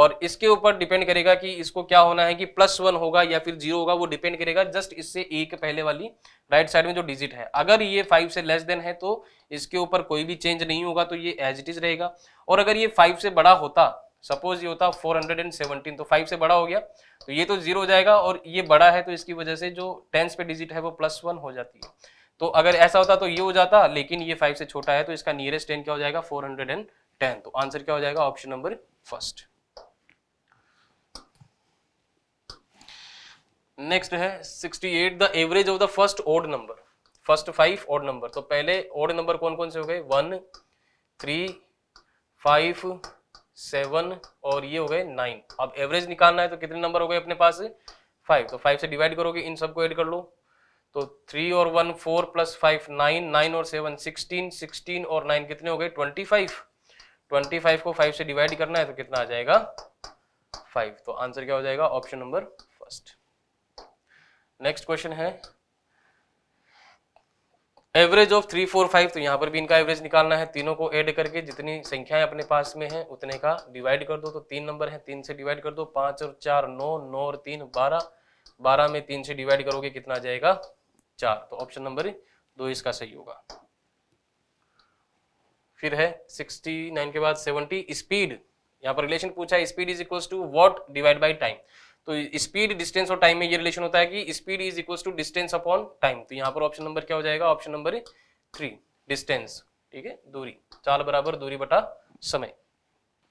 और इसके ऊपर डिपेंड करेगा कि इसको क्या होना है कि प्लस वन होगा या फिर जीरो होगा वो डिपेंड करेगा जस्ट इससे एक पहले वाली राइट साइड में जो डिजिट है अगर ये फाइव से लेस देन है तो इसके ऊपर कोई भी चेंज नहीं होगा तो ये एज इट इज रहेगा और अगर ये फाइव से बड़ा होता सपोज ये होता फोर हंड्रेड एंड सेवनटीन तो फाइव से बड़ा हो गया तो ये तो जीरो हो जाएगा और ये बड़ा है तो इसकी वजह से जो टेंस पे डिजिट है वो प्लस वन हो जाती है तो अगर ऐसा होता तो ये हो जाता लेकिन ये फाइव से छोटा है तो इसका नियरेस्ट टेन क्या हो जाएगा फोर हंड्रेड एंड टेन तो आंसर क्या हो जाएगा ऑप्शन नंबर फर्स्ट नेक्स्ट है 68 the average of the first odd number first five odd number तो पहले ओड नंबर कौन कौन से हो गए वन थ्री फाइव सेवन और ये हो गए नाइन अब एवरेज निकालना है तो कितने नंबर हो गए अपने पास फाइव तो फाइव से डिवाइड करोगे इन सबको ऐड कर लो तो थ्री और one four plus five nine nine और सेवन सिक्सटीन सिक्सटीन और नाइन कितने हो गए ट्वेंटी फाइव ट्वेंटी फाइव को फाइव से डिवाइड करना है तो कितना आ जाएगा फाइव तो आंसर क्या हो जाएगा option number first next question है average of three four five तो यहाँ पर भी इनका एवरेज निकालना है तीनों को ऐड करके जितनी संख्याएं अपने पास में हैं उतने का डिवाइड कर दो तो तीन नंबर है तीन से डिवाइड कर दो पाँच और चार नौ नौ और तीन बारह बारह में तीन से डिवाइड करोगे कितना आ जाएगा चार तो ऑप्शन नंबर दो इसका सही होगा फिर है सिक्सटी नाइन के बाद सेवेंटी स्पीड यहाँ पर रिलेशन पूछा है speed is equal to what divide by time तो स्पीड डिस्टेंस और टाइम में ये रिलेशन होता है कि speed is equal to distance upon time तो यहाँ पर ऑप्शन नंबर क्या हो जाएगा ऑप्शन नंबर थ्री डिस्टेंस ठीक है दूरी चाल बराबर दूरी बटा समय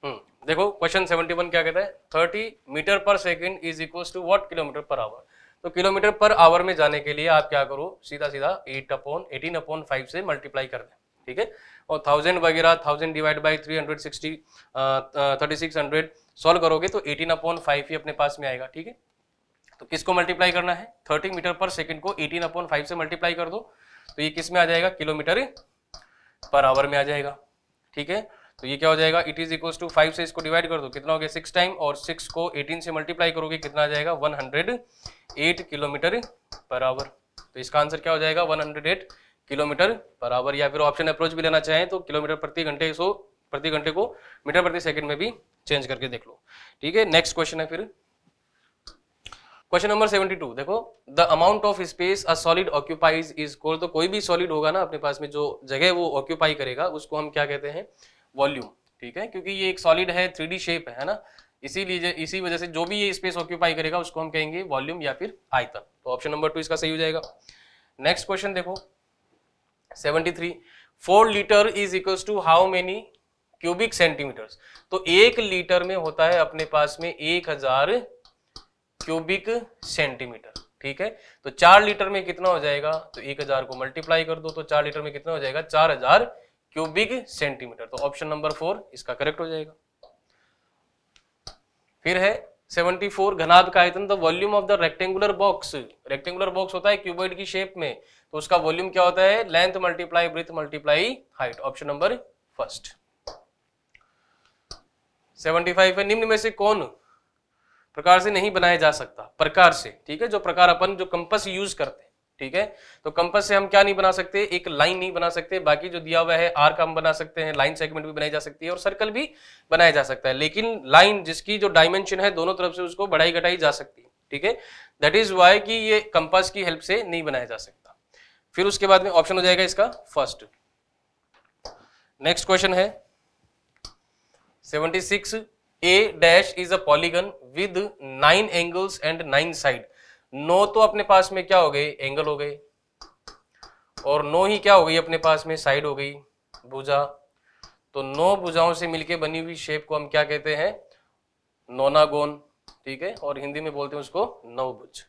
हम्म, देखो क्वेश्चन वन क्या कहता है thirty metre per second is equal to what kilometre per hour तो किलोमीटर पर आवर में जाने के लिए आप क्या करो सीधा सीधा eight upon eighteen upon five से मल्टीप्लाई कर दें ठीक है और थाउजेंड वगैरह thousand divide by three hundred sixty thirty six hundred solve करोगे तो एटीन अपॉन फाइव ही अपने पास में आएगा ठीक है तो किसको मल्टीप्लाई करना है थर्टी मीटर पर सेकेंड को एटीन अपॉन फाइव से मल्टीप्लाई कर दो तो ये किस में आ जाएगा किलोमीटर पर आवर में आ जाएगा ठीक है तो ये क्या हो जाएगा it is equal to five से इसको डिवाइड कर दो कितना हो गया सिक्स टाइम और सिक्स को एटीन से मल्टीप्लाई करोगे कितना आ जाएगा one hundred eight kilometre per hour तो इसका आंसर क्या हो जाएगा one hundred eight kilometre per hour या फिर ऑप्शन अप्रोच भी लेना चाहें तो किलोमीटर प्रति घंटे सो प्रति घंटे को मीटर प्रति सेकंड में भी चेंज करके देख लो ठीक है नेक्स्ट क्वेश्चन है फिर क्वेश्चन नंबर 72 देखो the amount of space a solid occupies is called तो कोई भी सॉलिड होगा ना अपने पास में जो जगह वो ऑक्यूपाई करेगा उसको हम क्या कहते हैं वॉल्यूम ठीक है क्योंकि ये एक सॉलिड है थ्री शेप है ना इसीलिए इसी वजह से जो भी ये स्पेस ऑक्यूपाई करेगा उसको हम कहेंगे वॉल्यूम या फिर आयतन तो ऑप्शन नंबर टू इसका सही हो जाएगा नेक्स्ट क्वेश्चन देखो seventy three four litre is equal to how many cubic centimetre तो एक लीटर में होता है अपने पास में एक हजार क्यूबिक सेंटीमीटर ठीक है तो चार लीटर में कितना हो जाएगा तो एक हजार को मल्टीप्लाई कर दो तो चार लीटर में कितना हो जाएगा चार हजार क्यूबिक सेंटीमीटर तो ऑप्शन नंबर फोर इसका करेक्ट हो जाएगा फिर है सेवेंटी फोर घनाद का आयतन the volume of the rectangular box rectangular box होता है क्यूबॉइड की शेप में तो उसका वॉल्यूम क्या होता है length multiply breadth multiply height option number first 75 है निम्न में से कौन प्रकार से नहीं बनाया जा सकता प्रकार से ठीक है जो प्रकार अपन जो कंपस यूज करते हैं ठीक है तो कंपस से हम क्या नहीं बना सकते एक लाइन नहीं बना सकते बाकी जो दिया हुआ है आर का हम बना सकते हैं लाइन सेगमेंट भी बनाई जा सकती है और सर्कल भी बनाया जा सकता है लेकिन लाइन जिसकी जो डायमेंशन है दोनों तरफ से उसको बढ़ाई घटाई जा सकती है ठीक है दैट इज वाई की ये कंपस की हेल्प से नहीं बनाया जा सकता फिर उसके बाद में ऑप्शन हो जाएगा इसका फर्स्ट नेक्स्ट क्वेश्चन है 76 A dash is a polygon with nine angles and nine side no तो अपने पास में क्या हो गए एंगल हो गए और नो ही क्या हो गई अपने पास में साइड हो गई भुजा तो नौ भुजाओं से मिलके बनी हुई शेप को हम क्या कहते हैं नोनागोन ठीक है और हिंदी में बोलते हैं उसको नवभुज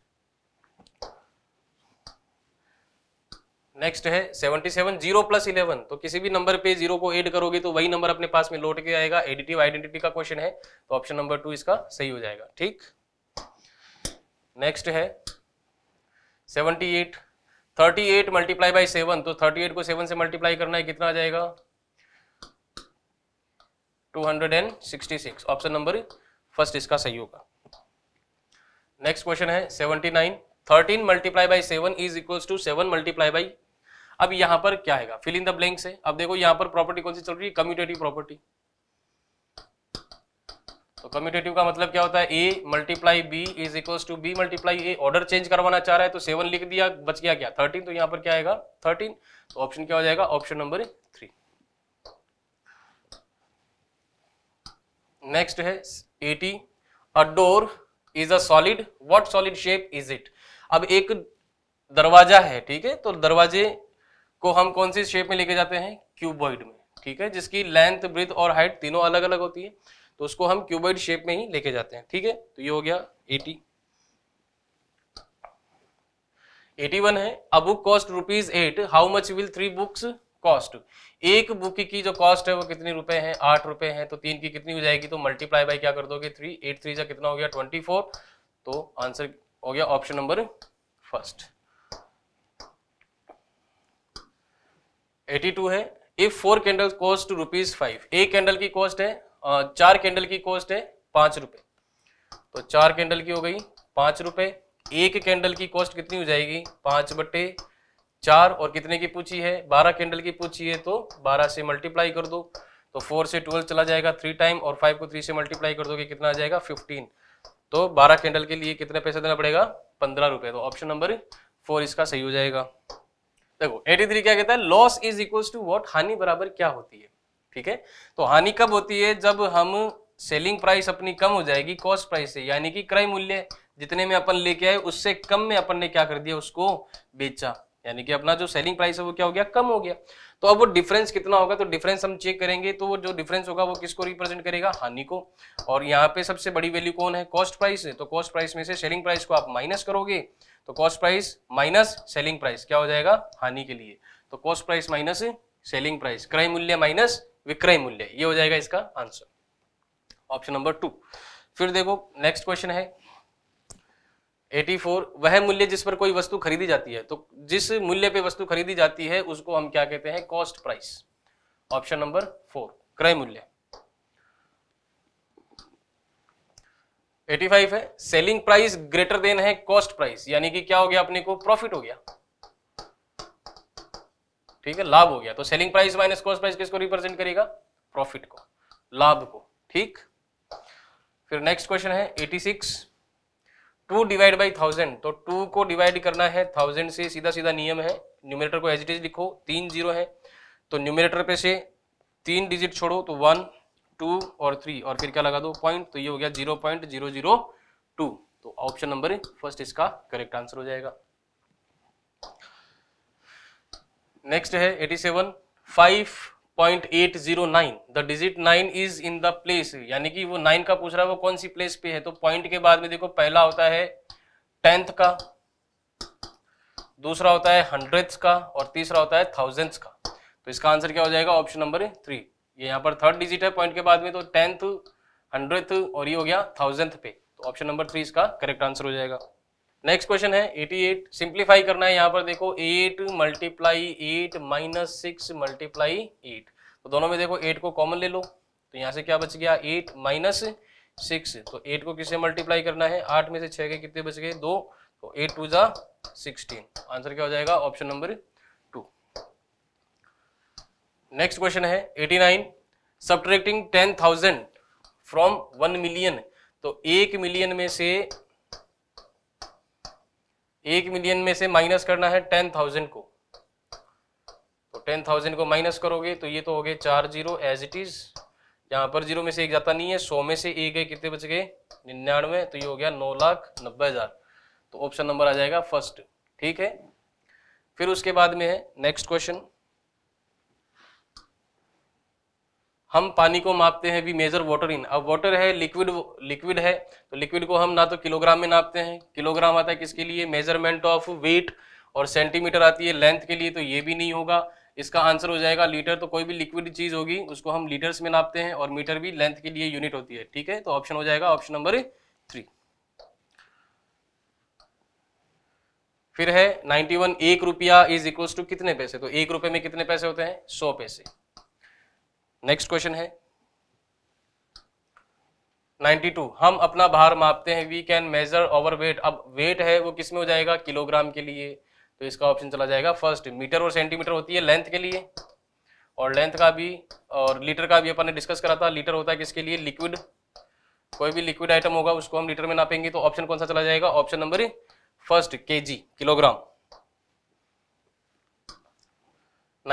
नेक्स्ट है 77 जीरो प्लस इलेवन तो किसी भी नंबर पे जीरो को ऐड करोगे तो वही नंबर अपने पास में लौट के आएगा एडिटिव आइडेंटिटी का क्वेश्चन है तो ऑप्शन नंबर टू इसका सही हो जाएगा ठीक नेक्स्ट है 78 38 मल्टीप्लाई बाई सेवन तो 38 को सेवन से मल्टीप्लाई करना है कितना आ जाएगा 266 ऑप्शन नंबर फर्स्ट इसका सही होगा नेक्स्ट क्वेश्चन है 79 13 multiply by seven is equals to seven multiply by अब यहां पर क्या है फिल इन द ब्लैंक्स है अब देखो यहां पर प्रॉपर्टी कौन सी चल रही है कम्यूटेटिव प्रॉपर्टी तो कम्यूटेटिव का मतलब क्या होता है A multiply B is equal to B multiply A order change करवाना चाह रहा है तो सेवन लिख दिया बच गया क्या थर्टीन तो यहां पर क्या आएगा थर्टीन तो ऑप्शन क्या हो जाएगा ऑप्शन नंबर थ्री नेक्स्ट है eighty a door is a solid what solid shape is it अब एक दरवाजा है ठीक है तो दरवाजे को हम कौन सी शेप में लेके जाते हैं क्यूबॉइड में ठीक है जिसकी लेंथ ब्रिथ और हाइट तीनों अलग अलग होती है तो उसको हम क्यूबॉइड शेप में ही लेके जाते हैं ठीक है तो ये हो गया एटी एटी वन है a book cost rupees eight how much will three books cost एक बुक की जो कॉस्ट है वो कितनी रुपए हैं आठ रुपए हैं तो तीन की कितनी हो जाएगी तो मल्टीप्लाई बाई क्या कर दोगे थ्री एट थ्री जा कितना हो गया ट्वेंटी फोर तो आंसर हो गया ऑप्शन नंबर फर्स्ट 82 है if four candle cost rupees five एक कैंडल की कॉस्ट है चार कैंडल की कॉस्ट है पाँच रुपये तो चार कैंडल की हो गई पाँच रुपये एक कैंडल की कॉस्ट कितनी हो जाएगी पाँच बटे चार और कितने की पूछी है बारह कैंडल की पूछी है तो बारह से मल्टीप्लाई कर दो तो फोर से ट्वेल्व चला जाएगा थ्री टाइम और फाइव को थ्री से मल्टीप्लाई कर दो कितना आ जाएगा फिफ्टीन तो बारह कैंडल के लिए कितने पैसे देना पड़ेगा पंद्रह रुपए तो ऑप्शन नंबर फोर इसका सही हो जाएगा देखो 83 क्या कहता है loss is equal to what हानि बराबर क्या होती है ठीक है तो हानि कब होती है जब हम सेलिंग प्राइस अपनी कम हो जाएगी कॉस्ट प्राइस से यानी कि क्रय मूल्य जितने में अपन लेके आए उससे कम में अपन ने क्या कर दिया उसको बेचा यानी कि अपना जो सेलिंग प्राइस है वो क्या हो गया कम हो गया तो अब वो डिफरेंस कितना होगा तो डिफरेंस हम चेक करेंगे तो वो जो डिफरेंस होगा वो किसको रिप्रेजेंट करेगा हानि को और यहाँ पे सबसे बड़ी वैल्यू कौन है कॉस्ट प्राइस है तो कॉस्ट प्राइस में से सेलिंग प्राइस को आप माइनस करोगे तो cost price minus selling price क्या हो जाएगा हानि के लिए तो cost price minus selling price क्रय मूल्य माइनस विक्रय मूल्य ये हो जाएगा इसका आंसर ऑप्शन नंबर टू फिर देखो नेक्स्ट क्वेश्चन है 84 वह मूल्य जिस पर कोई वस्तु खरीदी जाती है तो जिस मूल्य पे वस्तु खरीदी जाती है उसको हम क्या कहते हैं cost price option number four क्रय मूल्य 85 है सेलिंग प्राइस ग्रेटर देन है कॉस्ट प्राइस यानी कि क्या हो गया अपने को प्रॉफिट हो गया ठीक है लाभ हो गया तो selling price minus cost price किसको रिप्रेजेंट करेगा प्रॉफिट को लाभ को ठीक फिर नेक्स्ट क्वेश्चन है 86 टू डिवाइड बाई थाउजेंड तो टू को डिवाइड करना है थाउजेंड से सीधा सीधा नियम है न्यूमिनेटर को एजिटेज लिखो तीन जीरो है तो न्यूमिनेटर पे से तीन डिजिट छोड़ो तो वन टू और थ्री और फिर क्या लगा दो पॉइंट तो ये हो गया zero point zero zero two तो ऑप्शन नंबर फर्स्ट इसका करेक्ट आंसर हो जाएगा नेक्स्ट है eighty seven five point eight zero nine the digit nine is in the place यानी कि वो नाइन का पूछ रहा है वो कौन सी प्लेस पे है तो पॉइंट के बाद में देखो पहला होता है टेंथ का दूसरा होता है हंड्रेड्स का और तीसरा होता है थाउजेंड्स का तो इसका आंसर क्या हो जाएगा ऑप्शन नंबर थ्री ये यहाँ पर थर्ड डिजिट है पॉइंट के बाद में तो टेंथ हंड्रेड और ये हो गया थाउजेंथ पे तो ऑप्शन नंबर थ्री इसका करेक्ट आंसर हो जाएगा नेक्स्ट क्वेश्चन है 88 सिंप्लीफाई करना है यहाँ पर देखो 8 multiply eight minus six multiply eight तो दोनों में देखो 8 को कॉमन ले लो तो यहाँ से क्या बच गया 8 माइनस सिक्स तो 8 को किससे मल्टीप्लाई करना है 8 में से 6 के कितने बच गए दो तो 8 टू जा सिक्सटीन आंसर क्या हो जाएगा option number two next question है 89 nine subtracting ten thousand from one million तो एक मिलियन में से एक मिलियन में से माइनस करना है टेन थाउजेंड को तो टेन थाउजेंड को माइनस करोगे तो ये तो हो गए चार जीरो एज इट इज यहाँ पर जीरो में से एक जाता नहीं है सौ में से एक है कितने बच गए निन्यानवे तो ये हो गया नौ लाख नब्बे हजार तो ऑप्शन नंबर आ जाएगा फर्स्ट ठीक है फिर उसके बाद में है नेक्स्ट क्वेश्चन हम पानी को मापते हैं वी मेजर वाटर इन अब वाटर है लिक्विड लिक्विड है तो लिक्विड को हम ना तो किलोग्राम में नापते हैं किलोग्राम आता है किसके लिए मेजरमेंट ऑफ वेट और सेंटीमीटर आती है लेंथ के लिए तो ये भी नहीं होगा इसका आंसर हो जाएगा लीटर तो कोई भी लिक्विड चीज होगी उसको हम लीटर्स में नापते हैं और मीटर भी लेंथ के लिए यूनिट होती है ठीक है तो ऑप्शन हो जाएगा ऑप्शन नंबर थ्री फिर है नाइन्टी वन एक रुपया इज इक्वल टू कितने पैसे तो एक रुपए में कितने पैसे होते हैं सौ पैसे नेक्स्ट क्वेश्चन है 92 हम अपना भार मापते हैं we can measure over weight अब वेट है वो किस में हो जाएगा किलोग्राम के लिए तो इसका ऑप्शन चला जाएगा फर्स्ट मीटर और सेंटीमीटर होती है लेंथ के लिए और लेंथ का भी और लीटर का भी अपन ने डिस्कस करा था लीटर होता है किसके लिए लिक्विड कोई भी लिक्विड आइटम होगा उसको हम लीटर में नापेंगे तो ऑप्शन कौन सा चला जाएगा ऑप्शन नंबर फर्स्ट के किलोग्राम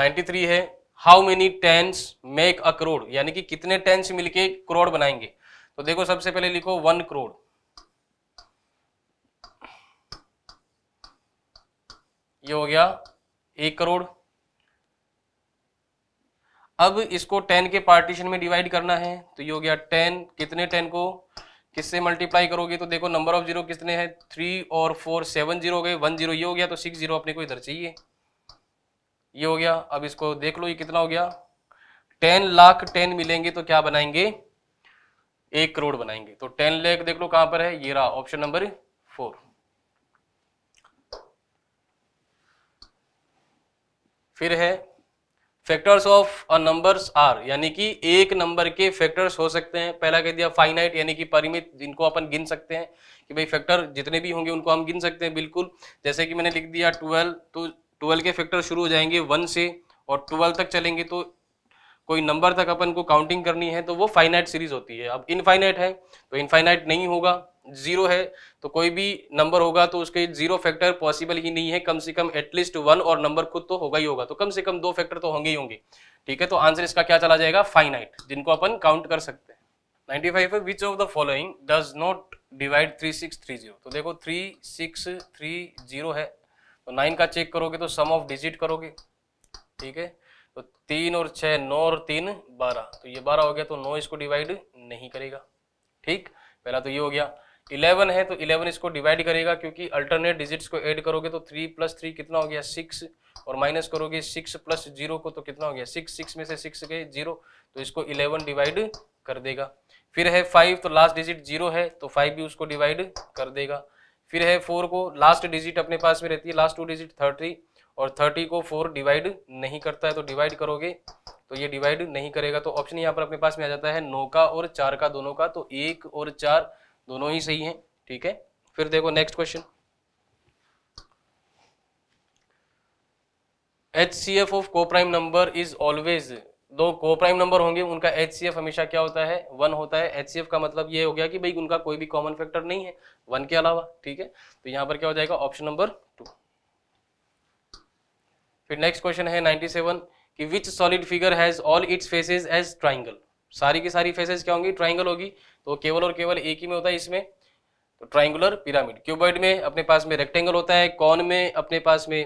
93 है how many tens make a crore यानी कि कितने टेंस मिलके करोड़ बनाएंगे तो देखो सबसे पहले लिखो वन करोड़ ये हो गया एक करोड़ अब इसको टेन के पार्टीशन में डिवाइड करना है तो ये हो गया टेन कितने टेन को किससे मल्टीप्लाई करोगे तो देखो नंबर ऑफ जीरो कितने हैं थ्री और फोर सेवन जीरो हो गए वन जीरो ये हो गया तो सिक्स जीरो अपने को इधर चाहिए ये हो गया अब इसको देख लो ये कितना हो गया टेन लाख टेन मिलेंगे तो क्या बनाएंगे एक करोड़ बनाएंगे तो टेन लेख देख लो कहां पर है ये रहा ऑप्शन नंबर फोर फिर है factors of a numbers are यानी कि एक नंबर के फैक्टर्स हो सकते हैं पहला कह दिया फाइनाइट यानी कि परिमित जिनको अपन गिन सकते हैं कि भाई फैक्टर जितने भी होंगे उनको हम गिन सकते हैं बिल्कुल जैसे कि मैंने लिख दिया ट्वेल्व तो ट्वेल्व के फैक्टर शुरू हो जाएंगे वन से और ट्वेल्व तक चलेंगे तो कोई नंबर तक अपन को काउंटिंग करनी है तो वो फाइनाइट सीरीज होती है अब इनफाइनाइट है तो इनफाइनाइट नहीं होगा जीरो है तो कोई भी नंबर होगा तो उसके जीरो फैक्टर पॉसिबल ही नहीं है कम से कम एटलीस्ट वन और नंबर खुद तो होगा ही होगा तो कम से कम दो फैक्टर तो होंगे ही होंगे ठीक है तो आंसर इसका क्या चला जाएगा फाइनाइट जिनको अपन काउंट कर सकते हैं नाइनटी फाइव है which of the following does not divide zero तो देखो थ्री थ्री सिक्स जीरो है तो नाइन का चेक करोगे तो सम ऑफ डिजिट करोगे ठीक है तो तीन और छः नौ और तीन बारह तो ये बारह हो गया तो नौ इसको डिवाइड नहीं करेगा ठीक पहला तो ये हो गया इलेवन है तो इलेवन इसको डिवाइड करेगा क्योंकि अल्टरनेट डिजिट्स को ऐड करोगे तो थ्री प्लस थ्री कितना हो गया सिक्स और माइनस करोगे सिक्स प्लस जीरो को तो कितना हो गया सिक्स सिक्स में से सिक्स गए जीरो तो इसको इलेवन डिवाइड कर देगा फिर है फाइव तो लास्ट डिजिट जीरो है तो फाइव भी उसको डिवाइड कर देगा फिर है फोर को लास्ट डिजिट अपने पास में रहती है लास्ट टू डिजिट थर्टी और थर्टी को फोर डिवाइड नहीं करता है तो डिवाइड करोगे तो ये डिवाइड नहीं करेगा तो ऑप्शन यहाँ पर अपने पास में आ जाता है नौ का और चार का दोनों का तो एक और चार दोनों ही सही है ठीक है फिर देखो next question H C F of prime number is always दो को प्राइम नंबर होंगे उनका एच हमेशा क्या होता है वन होता है एच का मतलब ये हो गया कि भाई उनका कोई भी कॉमन फैक्टर नहीं है वन के अलावा ठीक है तो यहाँ पर क्या हो जाएगा ऑप्शन नंबर टू फिर नेक्स्ट क्वेश्चन है 97 कि which solid figure has all its faces as triangle सारी की सारी फेसेज क्या होंगी ट्राइंगल होगी तो केवल और केवल एक ही में होता है इसमें तो ट्राइंगुलर पिरामिड क्यूबॉइड में अपने पास में रेक्टेंगल होता है कॉन में अपने पास में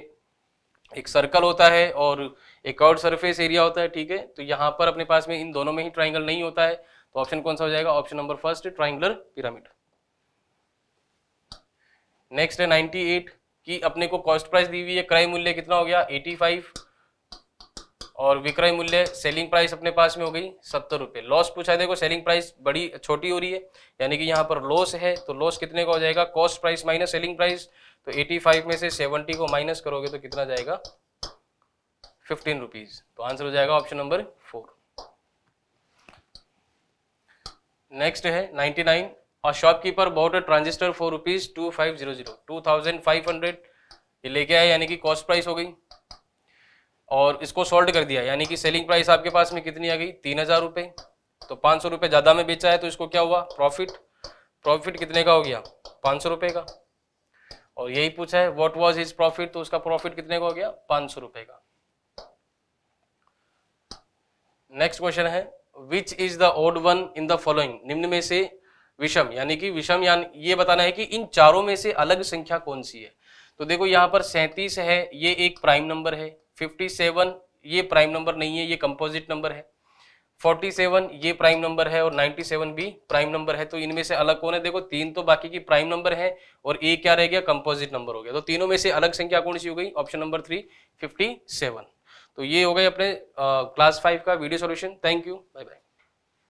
एक सर्कल होता है और एक और सरफेस एरिया होता है ठीक है तो यहाँ पर अपने पास में इन दोनों में ही ट्राइंगल नहीं होता है तो ऑप्शन कौन सा हो जाएगा option number first triangular pyramid next है 98 की अपने को कॉस्ट प्राइस दी हुई है क्रय मूल्य कितना हो गया 85 और विक्रय मूल्य सेलिंग प्राइस अपने पास में हो गई सत्तर रुपये लॉस पूछा देखो सेलिंग प्राइस बड़ी छोटी हो रही है यानी कि यहाँ पर लॉस है तो लॉस कितने का हो जाएगा cost price minus selling price तो 85 में से 70 को माइनस करोगे तो कितना जाएगा फिफ्टीन रुपीज तो आंसर हो जाएगा ऑप्शन नंबर फोर नेक्स्ट है नाइनटी नाइन और shopkeeper bought a transistor for rupees two five zero zero two thousand five hundred ये लेके आए यानी कि कॉस्ट प्राइस हो गई और इसको सोल्ड कर दिया यानी कि सेलिंग प्राइस आपके पास में कितनी आ गई तीन हजार रुपये तो पाँच सौ रुपये ज़्यादा में बेचा है तो इसको क्या हुआ प्रॉफिट प्रॉफिट कितने का हो गया पाँच सौ रुपये का और यही पूछा है व्हाट वाज हिज प्रॉफिट तो उसका प्रॉफिट कितने का हो गया पाँच सौ रुपये का नेक्स्ट क्वेश्चन है which is the odd one in the following निम्न में से विषम यानी कि विषम यानी ये बताना है कि इन चारों में से अलग संख्या कौन सी है तो देखो यहाँ पर सैंतीस है ये एक प्राइम नंबर है फिफ्टी सेवन ये प्राइम नंबर नहीं है ये कंपोजिट नंबर है फोर्टी सेवन ये प्राइम नंबर है और नाइन्टी सेवन भी प्राइम नंबर है तो इनमें से अलग कौन है देखो तीन तो बाकी की प्राइम नंबर है और एक क्या रह गया कंपोजिट नंबर हो गया तो तीनों में से अलग संख्या कौन सी हो गई option number three fifty seven तो ये हो गए अपने क्लास फाइव का video solution thank you bye bye